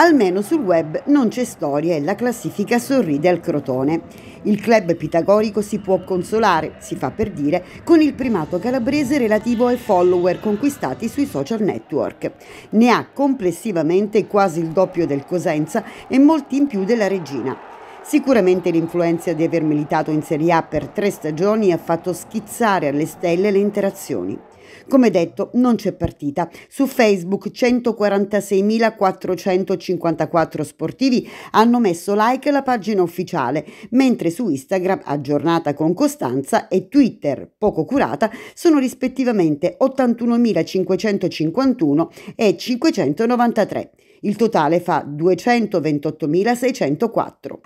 Almeno sul web non c'è storia e la classifica sorride al Crotone. Il club pitagorico si può consolare, si fa per dire, con il primato calabrese relativo ai follower conquistati sui social network. Ne ha complessivamente quasi il doppio del Cosenza e molti in più della Regina. Sicuramente l'influenza di aver militato in Serie A per tre stagioni ha fatto schizzare alle stelle le interazioni. Come detto, non c'è partita. Su Facebook 146.454 sportivi hanno messo like alla pagina ufficiale, mentre su Instagram, aggiornata con costanza, e Twitter, poco curata, sono rispettivamente 81.551 e 593. Il totale fa 228.604.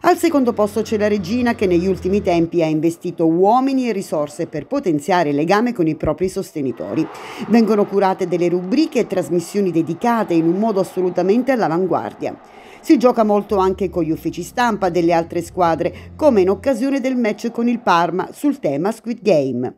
Al secondo posto c'è la regina che negli ultimi tempi ha investito uomini e risorse per potenziare il legame con i propri sostenitori territori. Vengono curate delle rubriche e trasmissioni dedicate in un modo assolutamente all'avanguardia. Si gioca molto anche con gli uffici stampa delle altre squadre, come in occasione del match con il Parma sul tema Squid Game.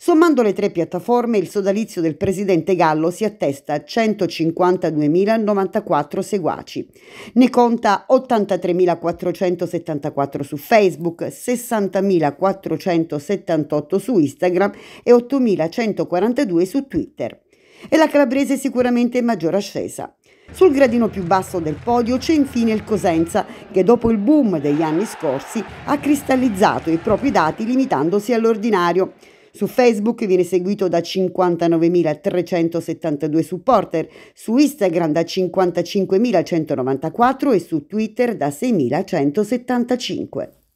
Sommando le tre piattaforme, il sodalizio del presidente Gallo si attesta a 152.094 seguaci. Ne conta 83.474 su Facebook, 60.478 su Instagram e 8.142 su Twitter. E la calabrese sicuramente in maggior ascesa. Sul gradino più basso del podio c'è infine il Cosenza, che dopo il boom degli anni scorsi ha cristallizzato i propri dati limitandosi all'ordinario. Su Facebook viene seguito da 59.372 supporter, su Instagram da 55.194 e su Twitter da 6.175.